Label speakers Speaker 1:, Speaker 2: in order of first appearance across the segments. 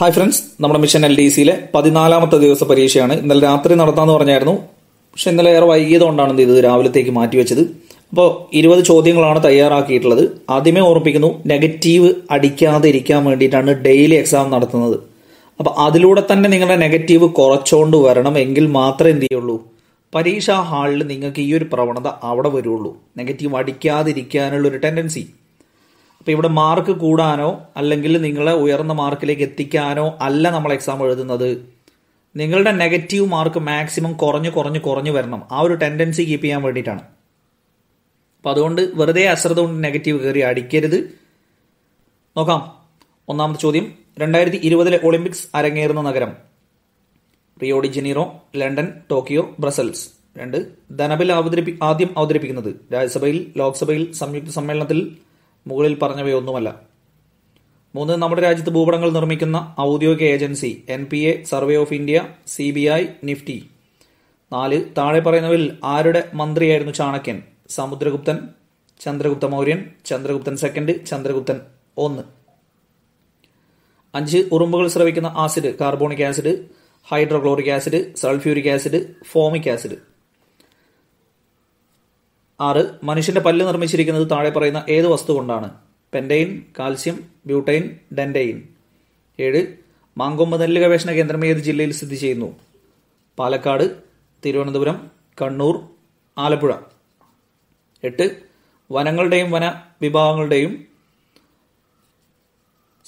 Speaker 1: hi friends നമ്മുടെ mission L D സിയിലെ പതിനാലാമത്തെ ദിവസ പരീക്ഷയാണ് ഇന്നലെ രാത്രി നടത്താമെന്ന് പറഞ്ഞായിരുന്നു പക്ഷെ ഇന്നലെ ഏറെ വൈകിയതുകൊണ്ടാണ് ഇത് രാവിലത്തേക്ക് മാറ്റിവെച്ചത് അപ്പോൾ ഇരുപത് ചോദ്യങ്ങളാണ് തയ്യാറാക്കിയിട്ടുള്ളത് ആദ്യമേ ഓർമ്മിപ്പിക്കുന്നു നെഗറ്റീവ് അടിക്കാതെ ഇരിക്കാൻ വേണ്ടിയിട്ടാണ് ഡെയിലി എക്സാം നടത്തുന്നത് അപ്പോൾ അതിലൂടെ തന്നെ നിങ്ങളുടെ നെഗറ്റീവ് കുറച്ചുകൊണ്ട് വരണം എങ്കിൽ മാത്രമേ എന്ത് ചെയ്യുള്ളൂ പരീക്ഷാ ഹാളിൽ നിങ്ങൾക്ക് ഈ ഒരു പ്രവണത അവിടെ വരുള്ളൂ നെഗറ്റീവ് അടിക്കാതിരിക്കാനുള്ള ഒരു ടെൻഡൻസി അപ്പോൾ ഇവിടെ മാർക്ക് കൂടാനോ അല്ലെങ്കിൽ നിങ്ങളെ ഉയർന്ന മാർക്കിലേക്ക് എത്തിക്കാനോ അല്ല നമ്മൾ എക്സാം എഴുതുന്നത് നിങ്ങളുടെ നെഗറ്റീവ് മാർക്ക് മാക്സിമം കുറഞ്ഞ് കുറഞ്ഞ് കുറഞ്ഞ് വരണം ആ ഒരു ടെൻഡൻസി കീപ്പ് ചെയ്യാൻ വേണ്ടിയിട്ടാണ് അപ്പോൾ അതുകൊണ്ട് വെറുതെ അശ്രദ്ധ കൊണ്ട് നെഗറ്റീവ് കയറി അടിക്കരുത് നോക്കാം ഒന്നാമത്തെ ചോദ്യം രണ്ടായിരത്തി ഇരുപതിലെ ഒളിമ്പിക്സ് അരങ്ങേറുന്ന നഗരം Rio de Janeiro London Tokyo Brussels രണ്ട് ധനബിൽ അവതരിപ്പി ആദ്യം അവതരിപ്പിക്കുന്നത് രാജ്യസഭയിൽ ലോക്സഭയിൽ സംയുക്ത സമ്മേളനത്തിൽ മുകളിൽ പറഞ്ഞവയൊന്നുമല്ല മൂന്ന് നമ്മുടെ രാജ്യത്ത് ഭൂപടങ്ങൾ നിർമ്മിക്കുന്ന ഔദ്യോഗിക agency N P A survey of India C B I Nifty നാല് താഴെ പറയുന്നവരിൽ ആരുടെ മന്ത്രിയായിരുന്നു ചാണക്യൻ സമുദ്രഗുപ്തൻ ചന്ദ്രഗുപ്ത മൗര്യൻ ചന്ദ്രഗുപ്തൻ സെക്കൻഡ് ചന്ദ്രഗുപ്തൻ ഒന്ന് അഞ്ച് ഉറുമ്പുകൾ സ്രവിക്കുന്ന acid carbonic acid hydrochloric acid sulphuric acid formic acid ആറ് മനുഷ്യന്റെ പല്ല് നിർമ്മിച്ചിരിക്കുന്നത് താഴെ പറയുന്ന ഏത് വസ്തു കൊണ്ടാണ് പെൻഡെയിൻ കാൽസ്യം ബ്യൂട്ടൈൻ ഡെൻഡെയിൻ ഏഴ് മാങ്കൊമ്പ് നെല്ല് ഗവേഷണ കേന്ദ്രം ഏത് ജില്ലയിൽ സ്ഥിതി ചെയ്യുന്നു പാലക്കാട് തിരുവനന്തപുരം കണ്ണൂർ ആലപ്പുഴ എട്ട് വനങ്ങളുടെയും വന വിഭാഗങ്ങളുടെയും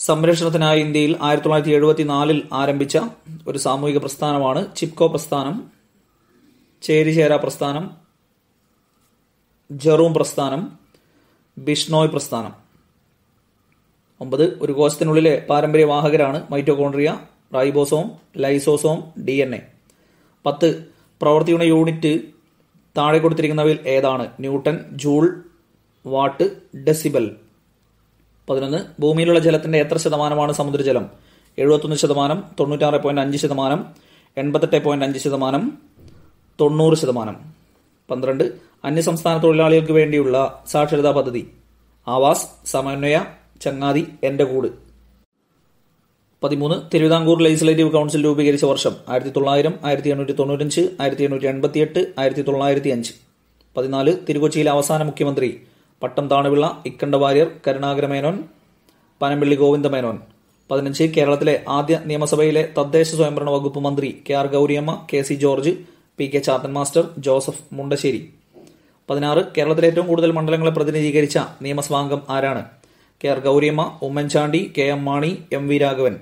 Speaker 1: സംരക്ഷണത്തിനായി ഇന്ത്യയിൽ ആയിരത്തി തൊള്ളായിരത്തി എഴുപത്തി നാലിൽ ആരംഭിച്ച ഒരു സാമൂഹിക പ്രസ്ഥാനമാണ് ചിപ്കോ പ്രസ്ഥാനം ചേരിചേരാ പ്രസ്ഥാനം ജെറൂം പ്രസ്ഥാനം ബിഷ്ണോയ് പ്രസ്ഥാനം ഒമ്പത് ഒരു കോശത്തിനുള്ളിലെ പാരമ്പര്യ വാഹകരാണ് mitochondria ribosome lysosome D N A പത്ത് പ്രവർത്തിയുടെ യൂണിറ്റ് താഴെ കൊടുത്തിരിക്കുന്നവയിൽ ഏതാണ് ന്യൂട്ടൺ ജൂൾ വാട്ട് ഡെസിബൽ പതിനൊന്ന് ഭൂമിയിലുള്ള ജലത്തിന്റെ എത്ര ശതമാനമാണ് സമുദ്രജലം എഴുപത്തൊന്ന് ശതമാനം തൊണ്ണൂറ്റാറ് പോയിന്റ് അഞ്ച് ശതമാനം എൺപത്തെട്ട് പോയിന്റ് അഞ്ച് ശതമാനം തൊണ്ണൂറ് ശതമാനം പന്ത്രണ്ട് അന്യസംസ്ഥാന തൊഴിലാളികൾക്ക് വേണ്ടിയുള്ള സാക്ഷരതാ പദ്ധതി ആവാസ് സമന്വയ ചങ്ങാതി എന്റെ കൂട് പതിമൂന്ന് തിരുവിതാംകൂർ ലെജിസ്ലേറ്റീവ് കൗൺസിൽ രൂപീകരിച്ച വർഷം ആയിരത്തി തൊള്ളായിരം ആയിരത്തി എണ്ണൂറ്റി തൊണ്ണൂറ്റഞ്ച് ആയിരത്തി എണ്ണൂറ്റി എൺപത്തി എട്ട് ആയിരത്തി തൊള്ളായിരത്തി അഞ്ച് പതിനാല് തിരുകൊച്ചിയിലെ അവസാന മുഖ്യമന്ത്രി പട്ടം താണുപിള്ള ഇക്കണ്ട വാര്യർ കരുണാകര മേനോൻ പനമ്പിള്ളി ഗോവിന്ദ മേനോൻ പതിനഞ്ച് കേരളത്തിലെ ആദ്യ നിയമസഭയിലെ തദ്ദേശ സ്വയംഭരണ വകുപ്പ് മന്ത്രി K R Gouriamma K C George P K Chathan master Joseph Mundassery പതിനാറ് കേരളത്തിലെ ഏറ്റവും കൂടുതൽ മണ്ഡലങ്ങളെ പ്രതിനിധീകരിച്ച നിയമസഭാംഗം ആരാണ് K R Gouriamma Oommen Chandy K M Mani M V Raghavan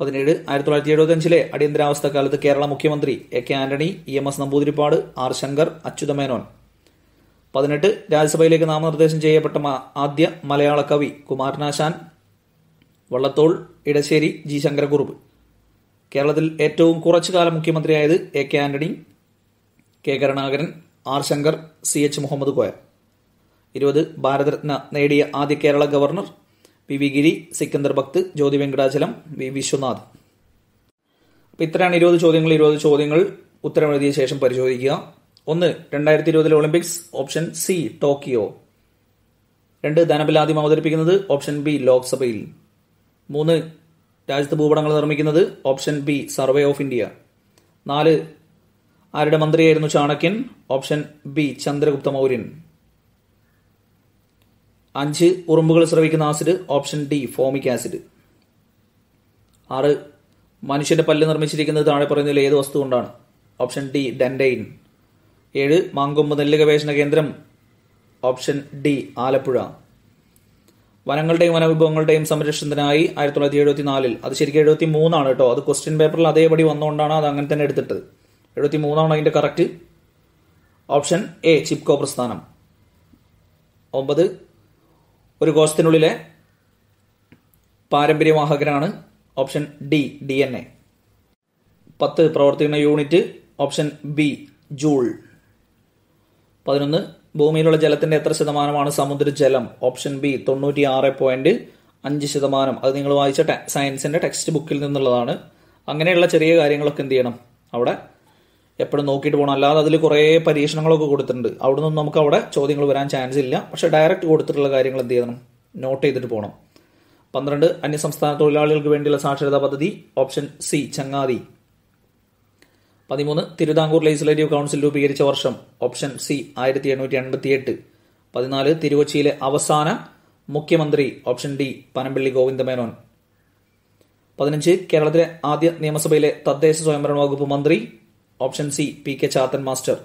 Speaker 1: പതിനേഴ് ആയിരത്തി തൊള്ളായിരത്തി എഴുപത്തഞ്ചിലെ അടിയന്തരാവസ്ഥ കാലത്ത് കേരള മുഖ്യമന്ത്രി A K Antony E M S Namboodiripad R Sankar Achutha Menon പതിനെട്ട് രാജ്യസഭയിലേക്ക് നാമനിർദ്ദേശം ചെയ്യപ്പെട്ട ആദ്യ മലയാള കവി കുമാരനാശാൻ വള്ളത്തോൾ ഇടശ്ശേരി ജി ശങ്കരക്കുറുപ്പ് കേരളത്തിൽ ഏറ്റവും കുറച്ചു കാലം മുഖ്യമന്ത്രിയായത് A K Antony K Karunakaran R Sankar C H Muhammad Koya ഇരുപത് ഭാരതരത്ന നേടിയ ആദ്യ Kerala governor P V Giri Sikandar Bakht Jyothi Venkatachalam V Viswanath അപ്പോൾ ഇത്രയാണ് ഇരുപത് ചോദ്യങ്ങൾ ഇരുപത് ചോദ്യങ്ങൾ ഉത്തരമെഴുതിയ ശേഷം പരിശോധിക്കുക ഒന്ന് രണ്ടായിരത്തി ഇരുപതിലെ ഒളിമ്പിക്സ് ഓപ്ഷൻ സി ടോക്കിയോ രണ്ട് ധനബിൽ ആദ്യം അവതരിപ്പിക്കുന്നത് ഓപ്ഷൻ ബി ലോക്സഭയിൽ മൂന്ന് രാജ്യത്ത് ഭൂപടങ്ങൾ നിർമ്മിക്കുന്നത് option B survey of India നാല് ആരുടെ മന്ത്രിയായിരുന്നു ചാണക്യൻ ഓപ്ഷൻ ബി ചന്ദ്രഗുപ്ത മൗര്യൻ അഞ്ച് ഉറുമ്പുകൾ സ്രവിക്കുന്ന acid option D formic acid ആറ് മനുഷ്യന്റെ പല്ല് നിർമ്മിച്ചിരിക്കുന്നത് താഴെ പറയുന്നതിൽ ഏത് വസ്തു കൊണ്ടാണ് ഓപ്ഷൻ ഡി ഡെൻഡൈൻ ഏഴ് മാങ്കൊമ്പ് നെല്ല് ഗവേഷണ കേന്ദ്രം ഓപ്ഷൻ ഡി ആലപ്പുഴ വനങ്ങളുടെയും വനവിഭവങ്ങളുടെയും സംരക്ഷണത്തിനായി ആയിരത്തി തൊള്ളായിരത്തി എഴുപത്തി നാലിൽ അത് ശരിക്കും എഴുപത്തി മൂന്നാണ് കേട്ടോ അത് ക്വസ്റ്റ്യൻ പേപ്പറിൽ അതേപടി വന്നുകൊണ്ടാണ് അത് അങ്ങനെ തന്നെ എടുത്തിട്ടത് എഴുപത്തി മൂന്നാണ് അതിന്റെ കറക്റ്റ് ഓപ്ഷൻ എ ചിപ്കോ പ്രസ്ഥാനം ഒമ്പത് ഒരു കോശത്തിനുള്ളിലെ പാരമ്പര്യവാഹകരാണ് option D D N A പത്ത് പ്രവർത്തിക്കുന്ന യൂണിറ്റ് ഓപ്ഷൻ ബി ജൂൾ പതിനൊന്ന് ഭൂമിയിലുള്ള ജലത്തിന്റെ എത്ര ശതമാനമാണ് സമുദ്രജലം ഓപ്ഷൻ ബി തൊണ്ണൂറ്റി ആറ് പോയിന്റ് അഞ്ച് ശതമാനം അത് നിങ്ങൾ വായിച്ച സയൻസിന്റെ ടെക്സ്റ്റ് ബുക്കിൽ നിന്നുള്ളതാണ് അങ്ങനെയുള്ള ചെറിയ കാര്യങ്ങളൊക്കെ എന്ത് ചെയ്യണം അവിടെ എപ്പോഴും നോക്കിയിട്ട് പോകണം അല്ലാതെ അതിൽ കുറേ പരീക്ഷണങ്ങളൊക്കെ കൊടുത്തിട്ടുണ്ട് അവിടെ നിന്നും നമുക്ക് അവിടെ ചോദ്യങ്ങൾ വരാൻ ചാൻസ് ഇല്ല പക്ഷേ ഡയറക്റ്റ് കൊടുത്തിട്ടുള്ള കാര്യങ്ങൾ എന്ത് ചെയ്യണം നോട്ട് ചെയ്തിട്ട് പോകണം പന്ത്രണ്ട് അന്യസംസ്ഥാന തൊഴിലാളികൾക്ക് വേണ്ടിയുള്ള സാക്ഷരതാ പദ്ധതി ഓപ്ഷൻ സി ചങ്ങാതി പതിമൂന്ന് തിരുവിതാംകൂർ ലെജിസ്ലേറ്റീവ് കൗൺസിൽ രൂപീകരിച്ച വർഷം ഓപ്ഷൻ സി ആയിരത്തി എണ്ണൂറ്റി എൺപത്തി എട്ട് പതിനാല് തിരുവച്ചിയിലെ അവസാന മുഖ്യമന്ത്രി ഓപ്ഷൻ ഡി പനമ്പള്ളി ഗോവിന്ദമേനോൻ പതിനഞ്ച് കേരളത്തിലെ ആദ്യ നിയമസഭയിലെ തദ്ദേശ സ്വയംഭരണ വകുപ്പ് മന്ത്രി option C P K Chathan master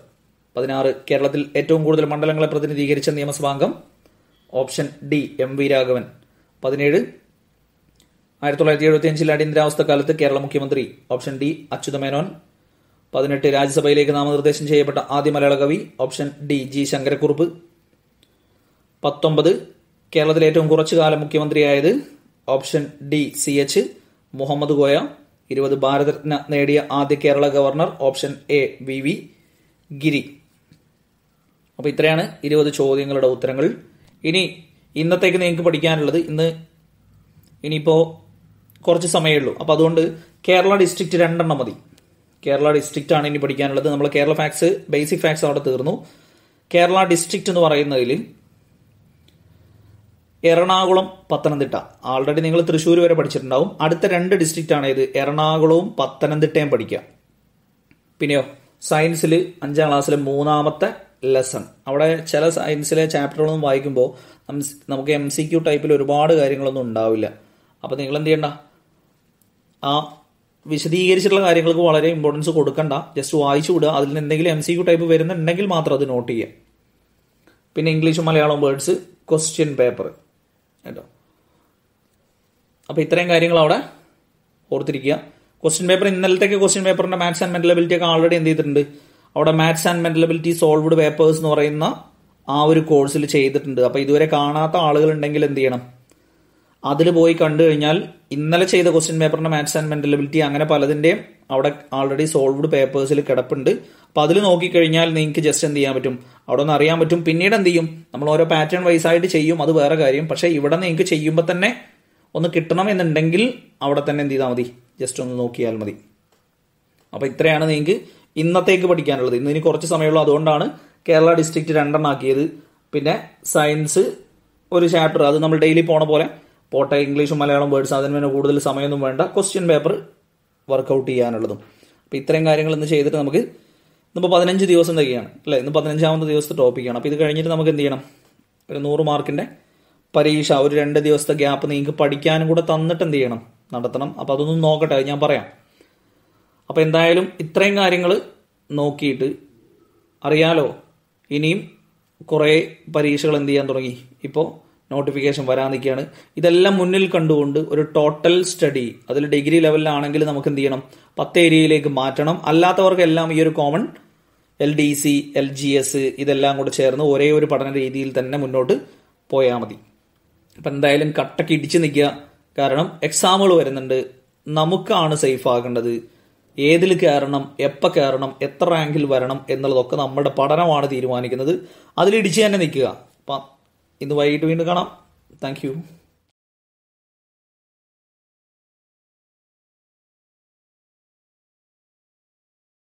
Speaker 1: പതിനാറ് കേരളത്തിൽ ഏറ്റവും കൂടുതൽ മണ്ഡലങ്ങളെ പ്രതിനിധീകരിച്ച നിയമസഭാംഗം option D M V Raghavan പതിനേഴ് ആയിരത്തി തൊള്ളായിരത്തി എഴുപത്തി അടിയന്തരാവസ്ഥ കാലത്ത് കേരള മുഖ്യമന്ത്രി ഓപ്ഷൻ ഡി അച്യുതമേനോൻ പതിനെട്ട് രാജ്യസഭയിലേക്ക് നാമനിർദ്ദേശം ചെയ്യപ്പെട്ട ആദ്യ മലയാള കവി ഓപ്ഷൻ ഡി ജി ശങ്കരക്കുറുപ്പ് പത്തൊമ്പത് കേരളത്തിൽ ഏറ്റവും കുറച്ചു കാലം മുഖ്യമന്ത്രിയായത് option D C H Muhammad Koya ഇരുപത് ഭാരതരത്ന നേടിയ ആദ്യ Kerala governor option A V V Giri അപ്പോൾ ഇത്രയാണ് ഇരുപത് ചോദ്യങ്ങളുടെ ഉത്തരങ്ങൾ ഇനി ഇന്നത്തേക്ക് നിങ്ങൾക്ക് പഠിക്കാനുള്ളത് ഇന്ന് ഇനിയിപ്പോ കുറച്ച് സമയമേ ഉള്ളൂ അപ്പോൾ അതുകൊണ്ട് കേരള ഡിസ്ട്രിക്ട് രണ്ടെണ്ണം മതി കേരള ഡിസ്ട്രിക്റ്റ് ആണ് ഇനി പഠിക്കാനുള്ളത് നമ്മൾ കേരള ഫാക്സ് ബേസിക് ഫാക്സ് അവിടെ തീർന്നു കേരള ഡിസ്ട്രിക്റ്റ് എന്ന് പറയുന്നതിൽ എറണാകുളം പത്തനംതിട്ട ആൾറെഡി നിങ്ങൾ തൃശ്ശൂർ വരെ പഠിച്ചിട്ടുണ്ടാവും അടുത്ത രണ്ട് ഡിസ്ട്രിക്റ്റ് ആണ് ഇത് എറണാകുളവും പത്തനംതിട്ടയും പഠിക്കുക പിന്നെയോ സയൻസിൽ അഞ്ചാം ക്ലാസ്സിലെ മൂന്നാമത്തെ ലെസൺ അവിടെ ചില സയൻസിലെ ചാപ്റ്ററുകളൊന്നും വായിക്കുമ്പോൾ നമുക്ക് എം സി ക്യു ടൈപ്പിൽ ഒരുപാട് കാര്യങ്ങളൊന്നും ഉണ്ടാവില്ല അപ്പോൾ നിങ്ങൾ എന്ത് ചെയ്യണ്ട ആ വിശദീകരിച്ചിട്ടുള്ള കാര്യങ്ങൾക്ക് വളരെ ഇമ്പോർട്ടൻസ് കൊടുക്കണ്ട ജസ്റ്റ് വായിച്ചു വിടുക അതിൽ എന്തെങ്കിലും എം സി ക്യു ടൈപ്പ് വരുന്നുണ്ടെങ്കിൽ മാത്രം അത് നോട്ട് ചെയ്യുക പിന്നെ ഇംഗ്ലീഷും മലയാളവും വേർഡ്സ് ക്വസ്റ്റ്യൻ പേപ്പർ കേട്ടോ അപ്പോൾ ഇത്രയും കാര്യങ്ങൾ അവിടെ ഓർത്തിരിക്കുക ക്വസ്റ്റ്യൻ പേപ്പർ ഇന്നലത്തേക്ക് ക്വസ്റ്റ്യൻ പേപ്പറിന്റെ മാത്സ് ആൻഡ് മെന്റലബിലിറ്റി ഒക്കെ ആൾറെഡി എന്ത് ചെയ്തിട്ടുണ്ട് അവിടെ maths and mental ability solved papers എന്ന് പറയുന്ന ആ ഒരു കോഴ്സിൽ ചെയ്തിട്ടുണ്ട് അപ്പോൾ ഇതുവരെ കാണാത്ത ആളുകളുണ്ടെങ്കിൽ എന്ത് ചെയ്യണം അതിൽ പോയി കണ്ടു കഴിഞ്ഞാൽ ഇന്നലെ ചെയ്ത ക്വസ്റ്റ്യൻ പേപ്പറിന്റെ മാത്സ് ആൻഡ് മെന്റലബിലിറ്റി അങ്ങനെ പലതിന്റെയും അവിടെ ഓൾറെഡി സോൾവ്ഡ് പേപ്പേഴ്സിൽ കിടപ്പുണ്ട് അപ്പോൾ അതിൽ നോക്കിക്കഴിഞ്ഞാൽ നിങ്ങൾക്ക് ജസ്റ്റ് എന്ത് ചെയ്യാൻ പറ്റും അവിടെ ഒന്ന് അറിയാൻ പറ്റും പിന്നീട് എന്ത് ചെയ്യും നമ്മൾ ഓരോ പാറ്റേൺ വൈസ് ആയിട്ട് ചെയ്യും അത് വേറെ കാര്യം പക്ഷേ ഇവിടെ നിങ്ങൾക്ക് ചെയ്യുമ്പോൾ തന്നെ ഒന്ന് കിട്ടണം എന്നുണ്ടെങ്കിൽ അവിടെ തന്നെ എന്ത് ചെയ്താൽ മതി ജസ്റ്റ് ഒന്ന് നോക്കിയാൽ മതി അപ്പോൾ ഇത്രയാണ് നിങ്ങൾക്ക് ഇന്നത്തേക്ക് പഠിക്കാനുള്ളത് ഇന്ന് ഇനി കുറച്ച് സമയമുള്ളൂ അതുകൊണ്ടാണ് കേരള ഡിസ്ട്രിക്ട് രണ്ടെണ്ണം ആക്കിയത് പിന്നെ സയൻസ് ഒരു ചാപ്റ്റർ അത് നമ്മൾ ഡെയിലി പോണ പോലെ പോട്ടെ ഇംഗ്ലീഷും മലയാളം വേർഡ്സ് അതിന് തന്നെ കൂടുതൽ സമയമൊന്നും വേണ്ട ക്വസ്റ്റ്യൻ പേപ്പർ വർക്കൗട്ട് ചെയ്യാനുള്ളതും അപ്പം ഇത്രയും കാര്യങ്ങൾ ഇന്ന് ചെയ്തിട്ട് നമുക്ക് ഇന്നിപ്പോൾ പതിനഞ്ച് ദിവസം തികയാണ് അല്ലേ ഇന്ന് പതിനഞ്ചാമത്തെ ദിവസത്തെ ടോപ്പിക്കാണ് അപ്പോൾ ഇത് കഴിഞ്ഞിട്ട് നമുക്ക് എന്ത് ചെയ്യണം ഒരു നൂറ് മാർക്കിൻ്റെ പരീക്ഷ ഒരു രണ്ട് ദിവസത്തെ ഗ്യാപ്പ് നിങ്ങൾക്ക് പഠിക്കാനും കൂടെ തന്നിട്ട് എന്ത് ചെയ്യണം നടത്തണം അപ്പോൾ അതൊന്നും നോക്കട്ടെ ഞാൻ പറയാം അപ്പോൾ എന്തായാലും ഇത്രയും കാര്യങ്ങൾ നോക്കിയിട്ട് അറിയാലോ ഇനിയും കുറേ പരീക്ഷകൾ എന്ത് ചെയ്യാൻ തുടങ്ങി ഇപ്പോൾ നോട്ടിഫിക്കേഷൻ വരാൻ നിൽക്കുകയാണ് ഇതെല്ലാം മുന്നിൽ കണ്ടുകൊണ്ട് ഒരു ടോട്ടൽ സ്റ്റഡി അതിൽ ഡിഗ്രി ലെവലിലാണെങ്കിൽ നമുക്ക് എന്ത് ചെയ്യണം പത്ത് ഏരിയയിലേക്ക് മാറ്റണം അല്ലാത്തവർക്കെല്ലാം ഈ ഒരു common L D C L G S ഇതെല്ലാം കൂടെ ചേർന്ന് ഒരേ ഒരു പഠന രീതിയിൽ തന്നെ മുന്നോട്ട് പോയാൽ മതി അപ്പം എന്തായാലും കട്ടക്ക് ഇടിച്ചു നിൽക്കുക കാരണം എക്സാമുകൾ വരുന്നുണ്ട് നമുക്കാണ് സേഫ് ആകേണ്ടത് ഏതിൽ കയറണം എപ്പോൾ കയറണം എത്ര റാങ്കിൽ വരണം എന്നുള്ളതൊക്കെ നമ്മുടെ പഠനമാണ് തീരുമാനിക്കുന്നത് അതിലിടിച്ച് തന്നെ നിൽക്കുക അപ്പം ഇന്ന് വൈകിട്ട് വീണ്ടും കാണാം താങ്ക്